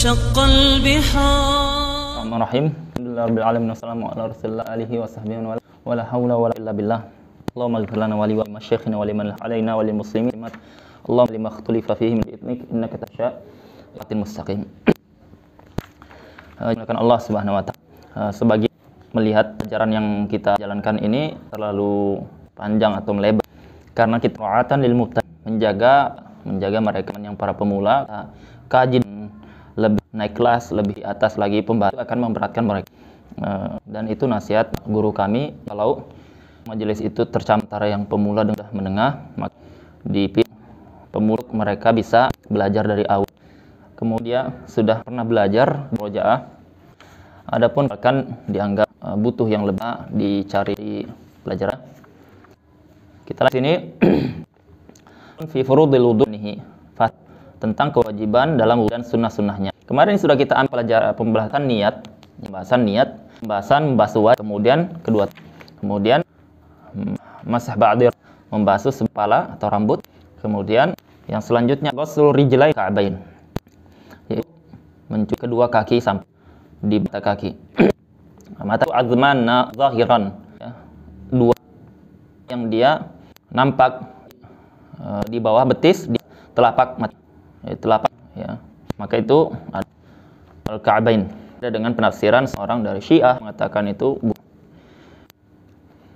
البحار الرحمن الرحيم ولا حول ولا بالله اللهم اغفر لنا ولمن علينا وللمسلمين اللهم لما اختلف فيه من إذنك إنك تشاء Allah subhanahu wa ta'ala eh, sebagai melihat ajaran yang kita jalankan ini terlalu panjang atau melebar karena kita lil menjaga menjaga mereka yang para pemula eh, kaji lebih naik kelas, lebih atas lagi pembantu akan memberatkan mereka. Eh, dan itu nasihat guru kami kalau majelis itu tercampur yang pemula dan menengah, maka di pemuluk mereka bisa belajar dari awal. Kemudian sudah pernah belajar rojaah. Adapun akan dianggap eh, butuh yang lebih dicari pelajaran. Kita lihat sini fi furudil wudhu tentang kewajiban dalam urusan sunnah-sunnahnya. Kemarin sudah kita ambil pelajaran eh, pembahasan niat, pembahasan niat, pembahasan membasuh kemudian kedua, kemudian hmm, masah ba'dir, membasuh kepala atau rambut, kemudian yang selanjutnya gosul rijlai ka'bain. Yaitu mencuci kedua kaki sampai di mata kaki. mata azmana zahiran. Ya. Dua yang dia nampak e, di bawah betis di telapak mata yaitu ya. Maka itu Al-Ka'bain. Ada dengan penafsiran seorang dari Syiah mengatakan itu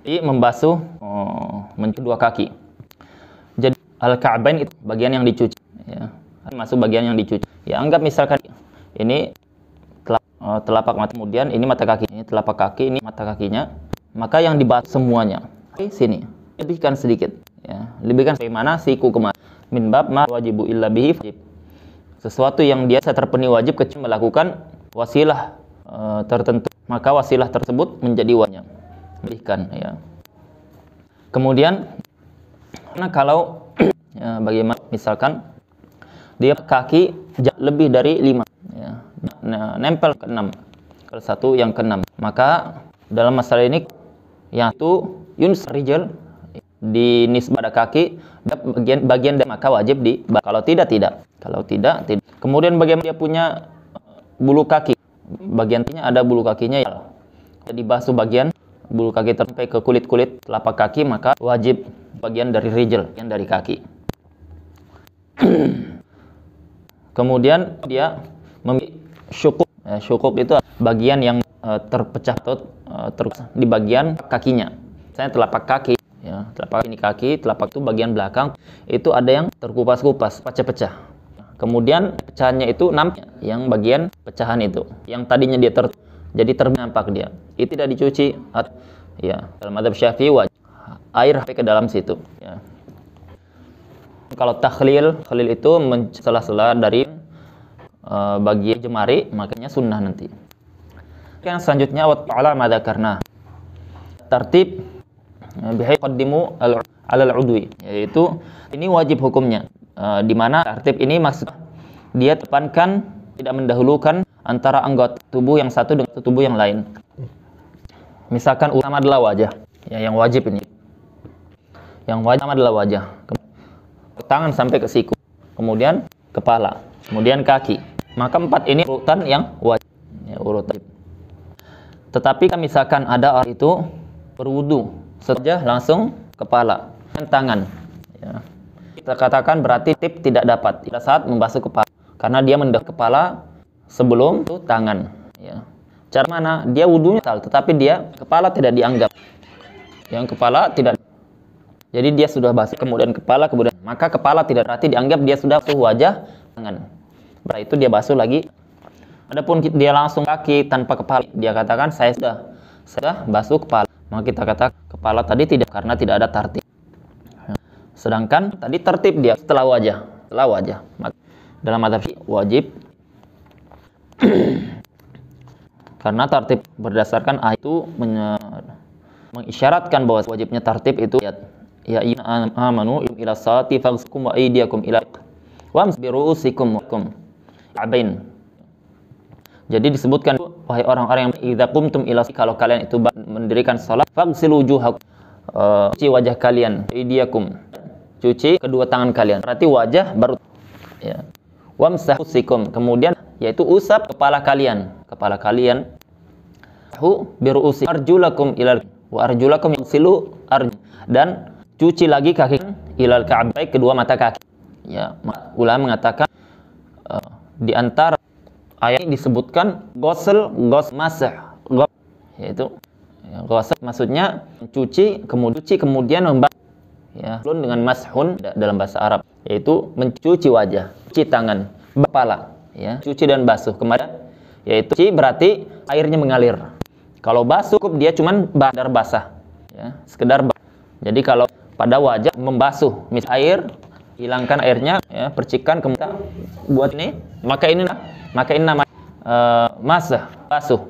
jadi membasuh oh, dua kaki. Jadi Al-Ka'bain itu bagian yang dicuci ya. Masuk bagian yang dicuci. Ya anggap misalkan ini oh, telapak mata kemudian ini mata kaki ini telapak kaki ini mata kakinya maka yang dibahas semuanya sini lebihkan sedikit ya lebihkan bagaimana siku kemarin min bab ma wajibu illa bihi wajib. Sesuatu yang dia terpenuhi wajib kecuali melakukan wasilah e, tertentu, maka wasilah tersebut menjadi wajib. Berikan ya. Kemudian karena kalau ya, bagaimana misalkan dia kaki lebih dari lima ya. Nah, nempel ke enam ke satu yang ke enam maka dalam masalah ini yaitu yunus rijal di nis pada kaki bagian bagian dan maka wajib di kalau tidak tidak kalau tidak tidak kemudian bagaimana dia punya eh, bulu kaki bagian ada bulu kakinya ya jadi basuh bagian bulu kaki sampai ke kulit kulit telapak kaki maka wajib bagian dari rijel yang dari kaki kemudian dia memiliki syukuk eh, syukuk itu bagian yang eh, terpecah atau eh, di bagian kakinya saya telapak kaki telapak ini kaki, telapak itu bagian belakang itu ada yang terkupas-kupas, pecah-pecah. Kemudian pecahannya itu nampak yang bagian pecahan itu, yang tadinya dia ter jadi ternampak dia. Itu tidak dicuci. At ya, dalam adab Syafi'i air sampai ke dalam situ. Ya. Kalau takhlil, khalil itu mencelah cela dari uh, eh, bagian jemari, makanya sunnah nanti. Yang selanjutnya wa ta'ala ada karena tertib bihai qaddimu al udwi yaitu ini wajib hukumnya e, di mana tertib ini maksud dia tepankan tidak mendahulukan antara anggota tubuh yang satu dengan tubuh yang lain misalkan utama adalah wajah ya yang wajib ini yang wajib adalah wajah tangan sampai ke siku kemudian kepala kemudian kaki maka empat ini urutan yang wajib ya, urutan tetapi kan misalkan ada orang itu berwudu saja langsung kepala dan tangan. Ya. Kita katakan berarti tip tidak dapat pada saat membasuh kepala karena dia mendek kepala sebelum itu tangan. Ya. Cara mana? Dia wudhunya tal, tetapi dia kepala tidak dianggap. Yang kepala tidak. Jadi dia sudah basuh kemudian kepala kemudian maka kepala tidak berarti dianggap dia sudah basuh wajah tangan. Berarti itu dia basuh lagi. Adapun dia langsung kaki tanpa kepala, dia katakan saya sudah sudah basuh kepala. Maka kita kata kepala tadi tidak karena tidak ada tartib. Sedangkan tadi tertib dia setelah wajah, setelah wajah. dalam madzhab wajib karena tertib berdasarkan ayat itu mengisyaratkan bahwa wajibnya tertib itu ayat ya, ya amanu ila sati fagsukum wa aydiyakum ila sikum usikum wakum abain jadi disebutkan wahai orang-orang yang idza tum ila kalau kalian itu mendirikan salat fagsilu wujuhakum uh, cuci wajah kalian idiyakum, cuci kedua tangan kalian berarti wajah baru ya wamsahu sikum kemudian yaitu usap kepala kalian kepala kalian hu biru usi arjulakum ilal wa arjulakum silu arj dan cuci lagi kaki ilal ka'bah kedua mata kaki ya ulama mengatakan uh, di antara ayat ini disebutkan gosel gos masah gos, yaitu ya, gosel maksudnya mencuci, kemudian cuci kemudian membasuh ya dengan mashun dalam bahasa Arab yaitu mencuci wajah cuci tangan kepala ya cuci dan basuh Kemudian, yaitu cuci berarti airnya mengalir kalau basuh cukup dia cuman badar basah ya sekedar basah. jadi kalau pada wajah membasuh mis air hilangkan airnya ya percikan kemudian buat ini maka ini lah maka nama uh, eh, masah basuh.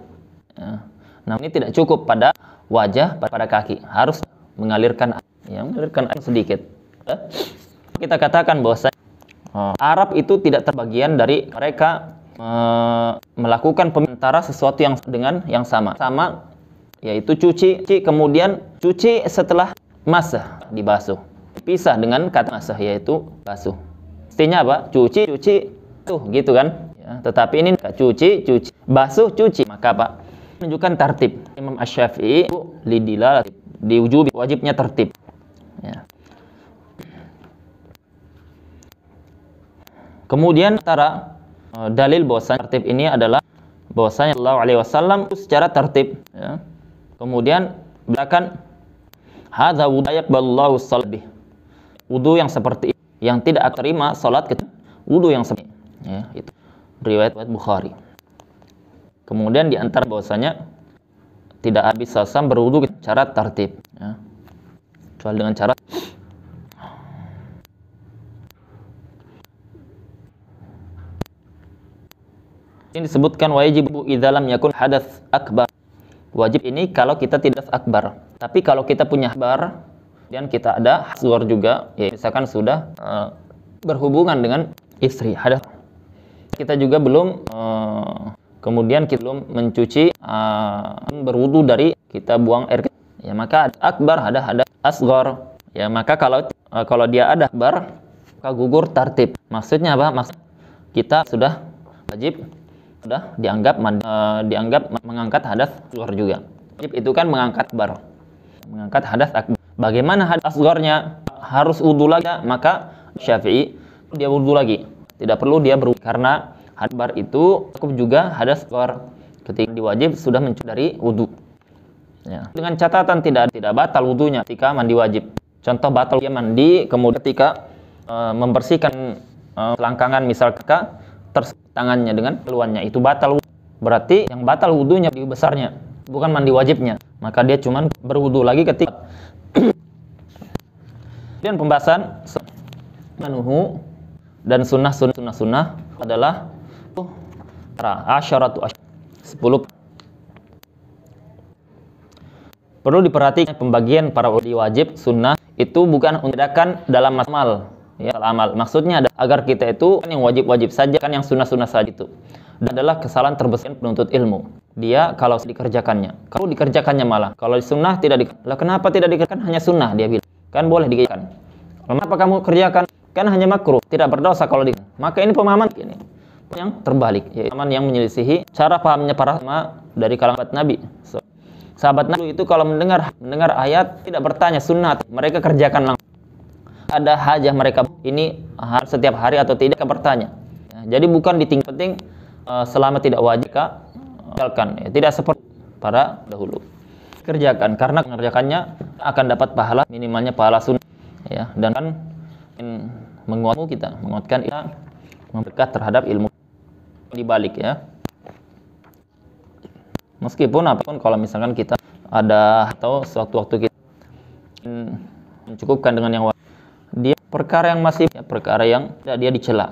Ya. Namun ini tidak cukup pada wajah pada kaki, harus mengalirkan ya, mengalirkan air sedikit. Ya. Kita katakan bahwa eh, Arab itu tidak terbagian dari mereka e, melakukan pementara sesuatu yang dengan yang sama. Sama yaitu cuci, cuci kemudian cuci setelah masah dibasuh. Pisah dengan kata masah yaitu basuh. Artinya apa? Cuci, cuci, tuh gitu kan. Ya, tetapi ini cuci, cuci, basuh, cuci. Maka Pak menunjukkan tertib. Imam ash syafii lidila diujubi wajibnya tertib. Ya. Kemudian antara e, dalil bahwasanya tertib ini adalah bahwasanya Allah alaihi wasallam secara tertib ya. Kemudian belakang hadza wudayak ballahu salbi Wudu yang seperti yang tidak terima salat kita wudu yang seperti ya, itu riwayat Bukhari. Kemudian diantar bahwasanya tidak habis sasam berwudu cara tertib. Ya. Kecuali dengan cara ini disebutkan wajib idzalam yakun hadas akbar. Wajib ini kalau kita tidak akbar. Tapi kalau kita punya akbar dan kita ada suar juga, ya misalkan sudah uh, berhubungan dengan istri hadas kita juga belum uh, kemudian kita belum mencuci uh, berwudu dari kita buang air ya maka akbar ada ada asgor ya maka kalau uh, kalau dia ada akbar maka gugur tartib maksudnya apa maksud kita sudah wajib sudah dianggap uh, dianggap mengangkat hadas asgor juga wajib itu kan mengangkat bar, mengangkat hadas akbar bagaimana hadas asgornya harus wudu lagi maka syafi'i dia wudu lagi tidak perlu dia berubah karena hadbar itu cukup juga hadas keluar ketika diwajib sudah mencuci dari wudhu Ya. Dengan catatan tidak tidak batal wudhunya ketika mandi wajib. Contoh batal dia mandi kemudian ketika e, membersihkan e, selangkangan misal ketika tangannya dengan peluannya itu batal Berarti yang batal wudhunya di besarnya bukan mandi wajibnya. Maka dia cuma berwudhu lagi ketika dan pembahasan menuhu dan sunnah sunnah sunnah, sunnah adalah asyaratu sepuluh sepuluh perlu diperhatikan pembagian para wali wajib sunnah itu bukan undakan dalam masmal ya amal maksudnya adalah agar kita itu kan yang wajib-wajib saja kan yang sunnah-sunnah saja itu dan adalah kesalahan terbesar penuntut ilmu dia kalau dikerjakannya kalau dikerjakannya malah kalau sunnah tidak dikerjakan kenapa tidak dikerjakan hanya sunnah dia bilang kan boleh dikerjakan kenapa kamu kerjakan Kan hanya makruh, tidak berdosa kalau di. Maka ini pemahaman ini yang terbalik, yaitu pemahaman yang menyelisihi cara pahamnya para sama dari kalangan Nabi. So, sahabat Nabi itu kalau mendengar mendengar ayat tidak bertanya sunat mereka kerjakan langsung. Ada hajah mereka ini setiap hari atau tidak bertanya. Ya, jadi bukan tingkat penting eh, selama tidak wajib tinggalkan ya, tidak seperti para dahulu kerjakan karena mengerjakannya akan dapat pahala minimalnya pahala sunnah ya dan kan menguatmu kita menguatkan kita memberkat terhadap ilmu dibalik ya meskipun apapun kalau misalkan kita ada atau suatu waktu kita mencukupkan dengan yang dia perkara yang masih ya, perkara yang tidak dia dicela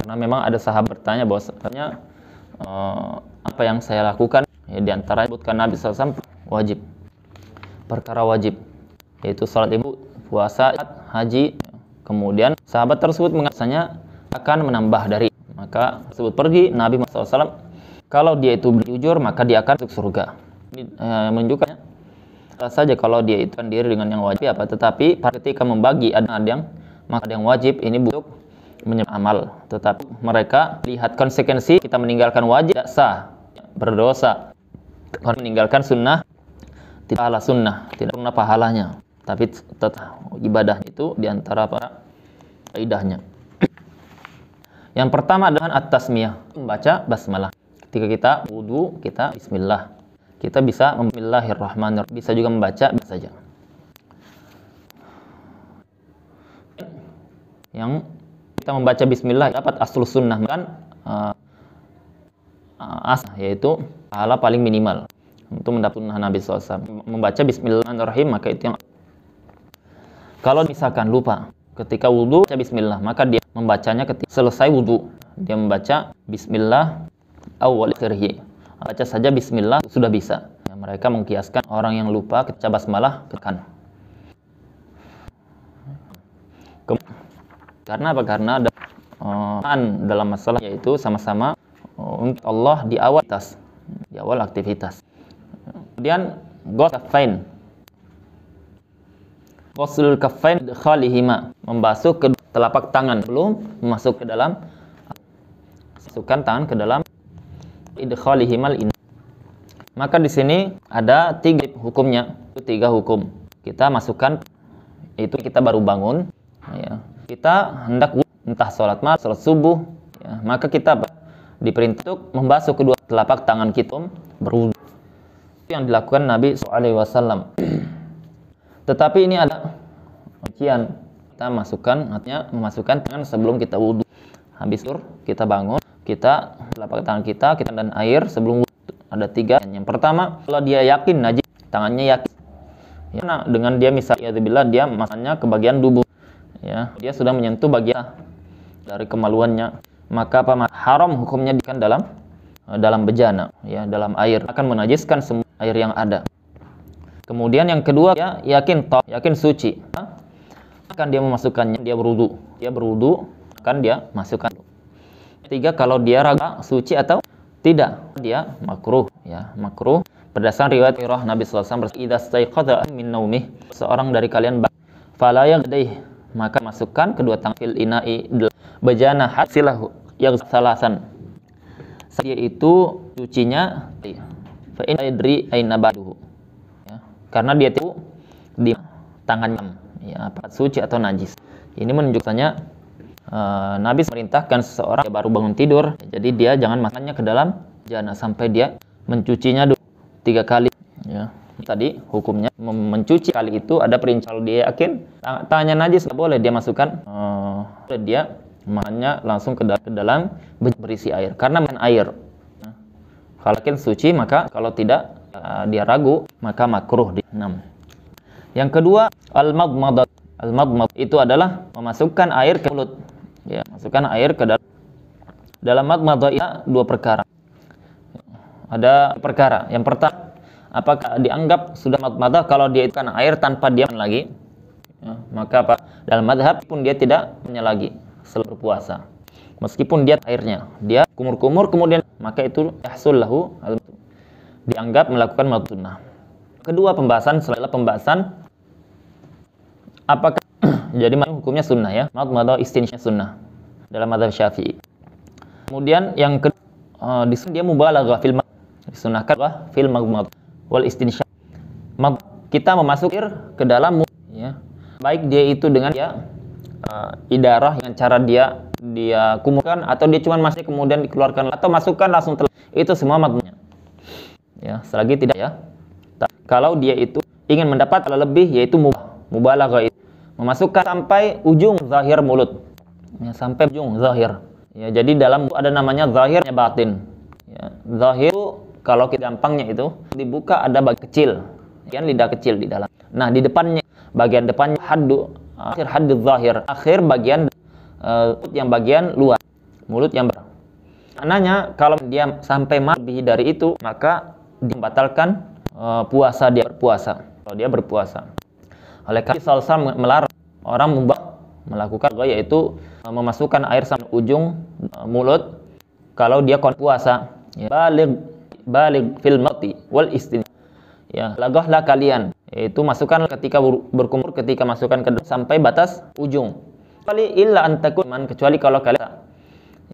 karena memang ada sahabat bertanya bahwa sebenarnya uh, apa yang saya lakukan ya di antara sebutkan Nabi SAW wajib perkara wajib yaitu sholat ibu puasa, haji. Kemudian sahabat tersebut mengatakannya akan menambah dari maka tersebut pergi Nabi Muhammad SAW kalau dia itu jujur maka dia akan masuk surga ini eh, menunjukkan ya, saja kalau dia itu diri dengan yang wajib apa tetapi ketika membagi ada, yang maka ada yang wajib ini butuh amal tetapi mereka lihat konsekuensi kita meninggalkan wajib tidak sah berdosa meninggalkan sunnah tidak ala sunnah tidak pernah pahalanya tapi ibadah itu diantara para kaidahnya. Yang pertama adalah at-tasmiyah, membaca basmalah. Ketika kita wudhu, kita bismillah. Kita bisa bismillahirrahmanirrahim. Bisa juga membaca bisa saja. Yang kita membaca bismillah dapat aslus sunnah kan uh, as yaitu pahala paling minimal untuk mendapatkan Nabi SAW. Membaca bismillahirrahmanirrahim maka itu yang kalau misalkan lupa ketika wudhu, baca bismillah, maka dia membacanya ketika selesai wudhu. Dia membaca bismillah awal kerhi. Baca saja bismillah, sudah bisa. Ya, mereka mengkiaskan orang yang lupa ketika basmalah ke kan. Karena apa? Karena ada uh, dalam masalah yaitu sama-sama uh, untuk Allah di awal aktivitas, di awal aktivitas. Kemudian fine. Wasul kafain khalihima membasuh ke telapak tangan belum masuk ke dalam masukkan tangan ke dalam idkhalihimal in. Maka di sini ada tiga hukumnya, tiga hukum. Kita masukkan itu kita baru bangun, ya. kita hendak entah sholat malam, sholat subuh, ya. maka kita diperintah untuk membasuh kedua telapak tangan kita berwudu. Yang dilakukan Nabi saw tetapi ini ada ujian Kita masukkan, artinya memasukkan tangan sebelum kita wudhu. Habis sur, kita bangun, kita telapak tangan kita, kita dan air sebelum wudhu. Ada tiga. Yang pertama, kalau dia yakin najis, tangannya yakin. Ya, nah, dengan dia misalnya bila dia masanya ke bagian tubuh. Ya, dia sudah menyentuh bagian dari kemaluannya. Maka apa haram hukumnya dikan dalam eh, dalam bejana ya dalam air akan menajiskan semua air yang ada Kemudian yang kedua ya yakin top, yakin suci. Kan dia memasukkannya, dia berudu, dia berudu, kan dia masukkan. Tiga kalau dia raga suci atau tidak, dia makruh ya, makruh. Berdasarkan riwayat roh Nabi SAW bersabda, "Idza min seorang dari kalian fala gede, maka masukkan kedua tangan fil ina'i bejana hasilahu yang salasan." Dia itu cucinya fa in aina karena dia itu di tangannya ya apa suci atau najis ini menunjukkannya uh, eh, Nabi merintahkan seseorang yang baru bangun tidur jadi dia jangan masuknya ke dalam jana sampai dia mencucinya dulu tiga kali ya tadi hukumnya mencuci kali itu ada perintah. dia yakin tangannya najis nggak boleh dia masukkan uh, dia makanya langsung ke dalam, ke dalam berisi air karena main air ya. kalau yakin suci maka kalau tidak Eh, dia ragu maka makruh di enam. yang kedua al madmadat al madmad itu adalah memasukkan air ke mulut ya masukkan air ke dalam dalam madmadah dua perkara ada perkara yang pertama apakah dianggap sudah madmadah kalau dia itu kan air tanpa dia lagi ya, maka apa dalam madhab pun dia tidak punya lagi selalu berpuasa meskipun dia airnya dia kumur-kumur kemudian maka itu yahsul lahu dianggap melakukan melaut sunnah. Kedua pembahasan selainlah pembahasan apakah jadi hukumnya sunnah ya, maut madha sunnah dalam mazhab Syafi'i. Kemudian yang kedua uh, eh, di sini dia mubalaghah fil disunahkan fil magmad wal istinsyah. Kita memasukir ke dalam ya. Baik dia itu dengan ya uh, idarah dengan cara dia dia kumurkan atau dia cuma masih kemudian dikeluarkan atau masukkan langsung itu semua maknanya ya selagi tidak ya kalau dia itu ingin mendapat lebih yaitu mubah itu memasukkan sampai ujung zahir mulut ya, sampai ujung zahir ya jadi dalam ada namanya zahirnya batin ya, zahir kalau kita gampangnya itu dibuka ada bagian kecil kan lidah kecil di dalam nah di depannya bagian depannya haddu akhir haddu zahir akhir bagian uh, yang bagian luar mulut yang ber. Ananya kalau dia sampai lebih dari itu maka dibatalkan uh, puasa dia berpuasa kalau dia berpuasa oleh karena salsa melarang orang mubah melakukan yaitu uh, memasukkan air sampai ujung uh, mulut kalau dia kon puasa ya. balik balik fil mati wal istin ya lagahlah kalian yaitu masukkan ketika berkumur ketika masukkan ke sampai batas ujung kecuali illa antakun kecuali kalau kalian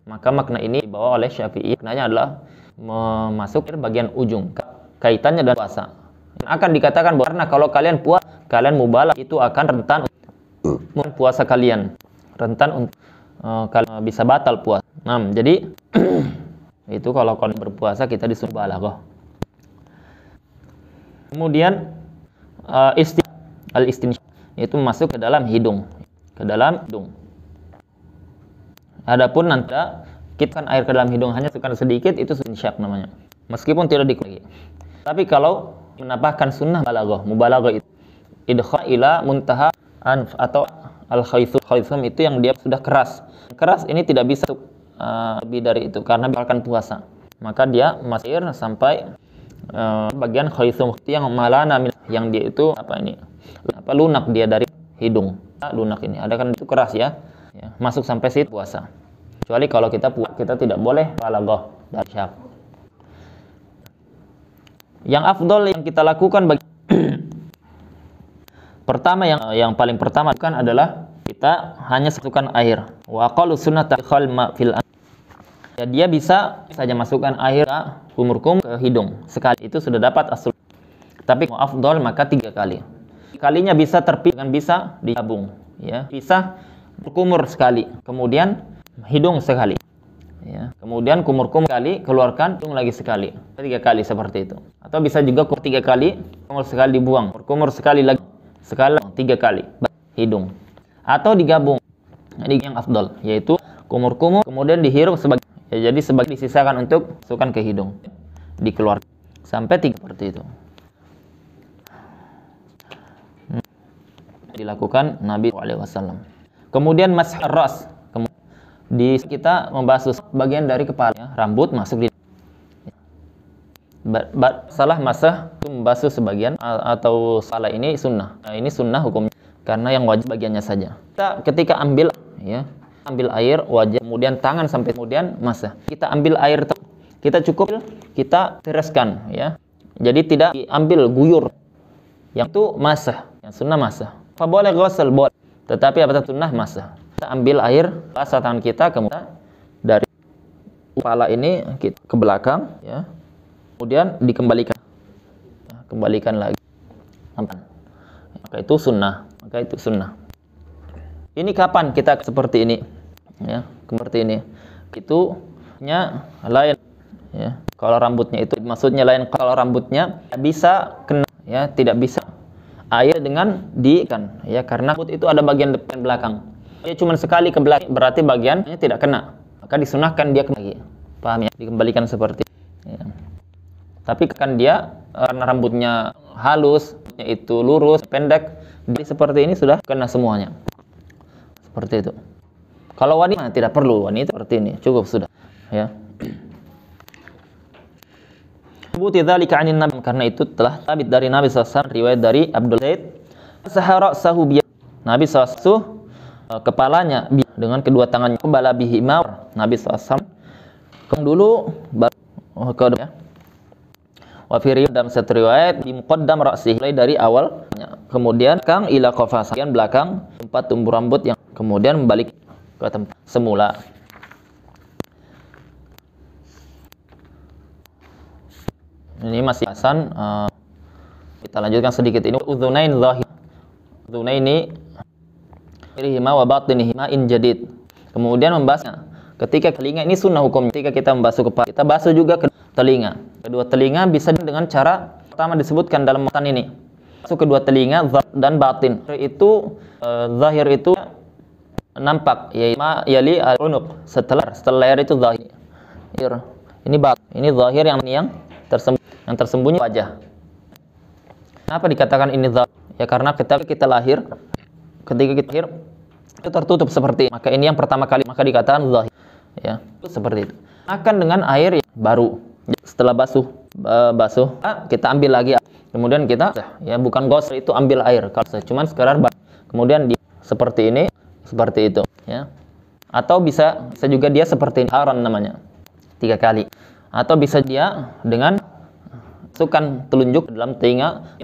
maka makna ini dibawa oleh Syafi'i maknanya adalah memasuki bagian ujung kaitannya dengan puasa akan dikatakan bahwa karena kalau kalian puas kalian mubalak itu akan rentan untuk puasa kalian rentan untuk uh, eh, kalian bisa batal puasa nah jadi itu kalau kalian berpuasa kita disuruh balak kemudian uh, isti al istinsya itu masuk ke dalam hidung ke dalam hidung adapun nanti kita kan air ke dalam hidung hanya sedikit itu syak namanya. Meskipun tidak dikurangi. Tapi kalau menambahkan sunnah balagoh mubalagoh itu idkha ila muntaha anf atau al khaythum itu yang dia sudah keras. Keras ini tidak bisa uh, lebih dari itu karena bahkan puasa. Maka dia masir sampai uh, bagian khaythum yang malana yang dia itu apa ini? apa lunak dia dari hidung lunak ini ada kan itu keras ya, ya masuk sampai situ puasa kecuali kalau kita kita tidak boleh balagoh dan syak yang afdol yang kita lakukan bagi pertama yang yang paling pertama kan adalah kita hanya satukan air wa qalu ma fil ya dia bisa saja masukkan air ke kum ke hidung sekali itu sudah dapat asal. tapi mau afdol maka tiga kali kalinya bisa terpisah bisa digabung ya pisah berkumur sekali kemudian hidung sekali ya. kemudian kumur-kumur kali keluarkan hidung lagi sekali tiga kali seperti itu atau bisa juga kumur tiga kali kumur sekali dibuang kumur sekali lagi sekali tiga kali hidung atau digabung ini yang afdol yaitu kumur-kumur kemudian dihirup sebagai ya, jadi sebagai disisakan untuk masukkan ke hidung dikeluarkan sampai tiga seperti itu hmm. dilakukan Nabi SAW kemudian Mas ras di kita membasuh bagian dari kepala, ya, rambut masuk di Ba, ba, salah masah membasuh sebagian atau salah ini sunnah. Nah, ini sunnah hukumnya karena yang wajib bagiannya saja. Kita ketika ambil ya, ambil air wajah kemudian tangan sampai kemudian masah. Kita ambil air kita cukup kita tereskan ya. Jadi tidak diambil guyur. Yang itu masah, yang sunnah masah. boleh gosel boleh. Tetapi apa sunnah masah kita ambil air basah tangan kita kemudian dari kepala ini kita ke belakang ya kemudian dikembalikan nah, kembalikan lagi Sampan. maka itu sunnah maka itu sunnah ini kapan kita seperti ini ya seperti ini itu nya lain ya kalau rambutnya itu maksudnya lain kalau rambutnya bisa kena ya tidak bisa air dengan diikan ya karena rambut itu ada bagian depan belakang dia ya, cuma sekali ke belakang berarti bagiannya tidak kena maka disunahkan dia kembali paham ya dikembalikan seperti ya. tapi kan dia eh, karena rambutnya halus itu lurus pendek jadi seperti ini sudah kena semuanya seperti itu kalau wanita tidak perlu wanita seperti ini cukup sudah ya Thubuti dzalika 'anil Nabi karena itu telah tabit dari Nabi SAW riwayat dari Abdul Zaid sahara Sahubiyah Nabi SAW Eh, kepalanya dengan kedua tangannya lebih bihima Nabi SAW kemudian dulu oh, ke ya. wa fi dalam satu riwayat mulai dari awal kemudian kang ila kofasian belakang tempat tumbuh rambut yang kemudian balik ke tempat semula ini masih Hasan uh, eh, kita lanjutkan sedikit ini uzunain zahir ini zahirihima wa batinihima in jadid. Kemudian membahasnya. Ketika telinga ini sunnah hukum. Ketika kita membasuh kepala, kita basuh juga ke telinga. Kedua telinga bisa dengan cara pertama disebutkan dalam makan ini. Basuh kedua telinga dan batin. Itu eh, zahir itu nampak yaitu yali al unuk setelah setelah layar itu zahir ini bat ini zahir yang yang tersembunyi yang tersembunyi wajah kenapa dikatakan ini zahir ya karena kita kita lahir ketika kita akhir itu tertutup seperti ini. maka ini yang pertama kali maka dikatakan zahir ya seperti itu akan dengan air yang baru setelah basuh e, basuh kita ambil lagi kemudian kita ya bukan gosel itu ambil air kalau cuman sekarang kemudian di seperti ini seperti itu ya atau bisa bisa juga dia seperti ini, aran namanya tiga kali atau bisa dia dengan sukan telunjuk dalam telinga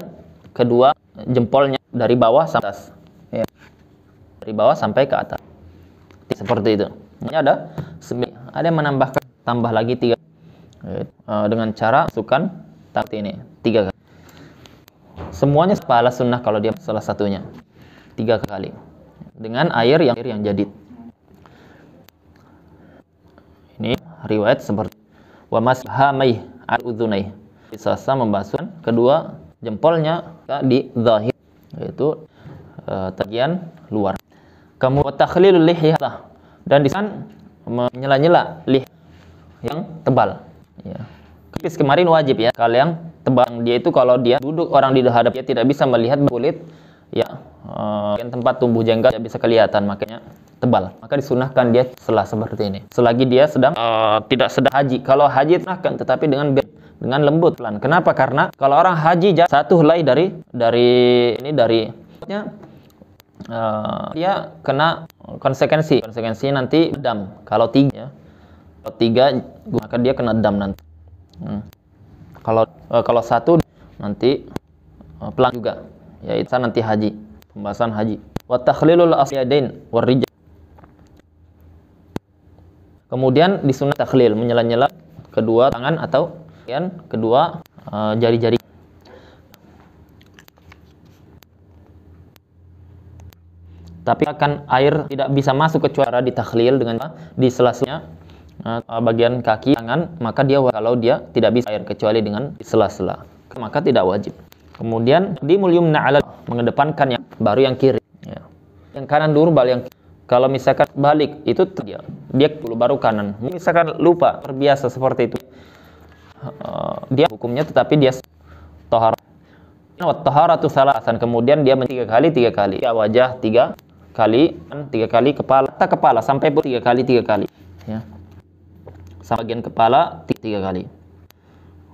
kedua jempolnya dari bawah sampai atas dari bawah sampai ke atas seperti itu ini ada ada yang menambahkan tambah lagi tiga eh, dengan cara masukkan tapi ini tiga kali semuanya pahala sunnah kalau dia salah satunya tiga kali dengan air yang air yang jadi ini riwayat seperti wa mashamai al udunai bisa membasuh kedua jempolnya di zahir yaitu eh, tagihan luar kamu takhlil lihiyah dan di sana menyela-nyela lih yang tebal ya. Kipis kemarin wajib ya kalian yang tebal dia itu kalau dia duduk orang di hadap dia tidak bisa melihat kulit ya uh, tempat tumbuh jenggot tidak bisa kelihatan makanya tebal maka disunahkan dia selah seperti ini selagi dia sedang uh, tidak sedang haji kalau haji sunahkan tetapi dengan dengan lembut pelan kenapa karena kalau orang haji satu helai dari dari ini dari ya, uh, eh, dia ya, kena konsekuensi konsekuensi nanti dam kalau tiga ya. kalau tiga maka dia kena dam nanti hmm. kalau uh, kalau satu nanti uh, pelang juga yaitu nanti haji pembahasan haji wa takhlilul asyadain kemudian disunat takhlil menyela-nyela kedua tangan atau kedua jari-jari jari -jari. tapi akan air tidak bisa masuk kecuali takhlil dengan di selasnya eh, eh, bagian kaki tangan maka dia kalau dia tidak bisa air kecuali dengan sela-sela maka tidak wajib kemudian di mulium na'ala mengedepankan yang baru yang kiri ya. yang kanan dulu balik yang kalau misalkan balik itu dia dia dulu baru kanan misalkan lupa terbiasa seperti itu uh, dia hukumnya tetapi dia tohar Nah tohar salah. Dan kemudian dia tiga kali tiga kali Tiga wajah tiga kali kan tiga kali kepala tak kepala sampai tiga kali tiga kali ya sama bagian kepala tiga kali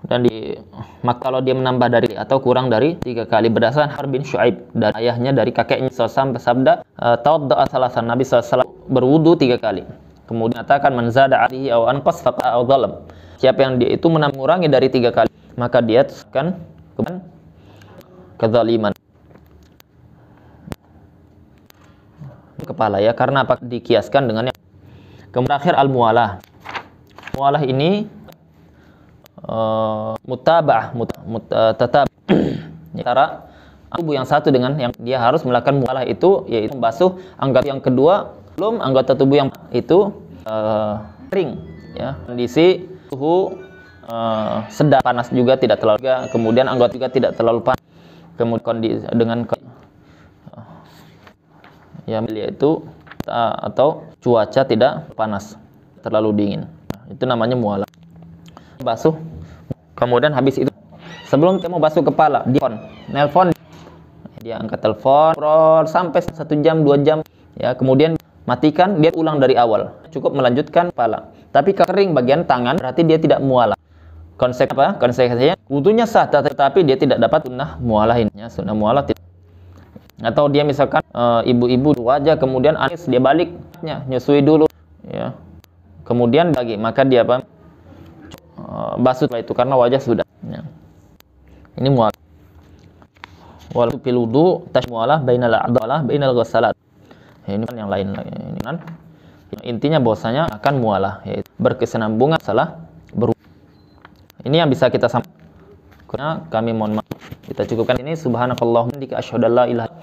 dan di maka kalau dia menambah dari atau kurang dari tiga kali berdasarkan Harbin Shu'aib dari ayahnya dari kakeknya Sosam bersabda doa e, salah Nabi Sosam berwudu tiga kali kemudian katakan manzada alihi aw anqas faqa siapa yang dia itu mengurangi dari tiga kali maka dia akan kezaliman kepala ya karena apa dikiaskan dengan yang kemudian akhir al mualah mualah ini uh, eh, mutabah mut, mut, uh, eh, tetap cara tubuh yang satu dengan yang dia harus melakukan mualah itu yaitu membasuh anggota yang kedua belum anggota tubuh yang itu uh, kering ya kondisi suhu uh, sedang panas juga tidak terlalu kemudian anggota juga tidak terlalu panas kemudian kondisi dengan ya yaitu atau cuaca tidak panas terlalu dingin itu namanya mualaf basuh kemudian habis itu sebelum kita mau basuh kepala telepon nelfon dia angkat telepon sampai satu jam dua jam ya kemudian matikan dia ulang dari awal cukup melanjutkan kepala tapi kering bagian tangan berarti dia tidak mualaf konsep apa konsepnya wudhunya sah tetapi dia tidak dapat sunnah mualahinnya sunnah mualah atau dia misalkan eh, ibu-ibu uh, aja kemudian anis dia baliknya nyusui dulu ya kemudian lagi maka dia apa e, eh, basuh itu karena wajah sudah ya. ini mual wal piludu tas mualah bainal adalah bainal ghasalat ini kan yang lain lagi ini kan intinya bahwasanya akan mualah yaitu berkesinambungan salah beru ini yang bisa kita sampaikan karena kami mohon maaf kita cukupkan ini subhanakallahumma dika asyhadu an la ilaha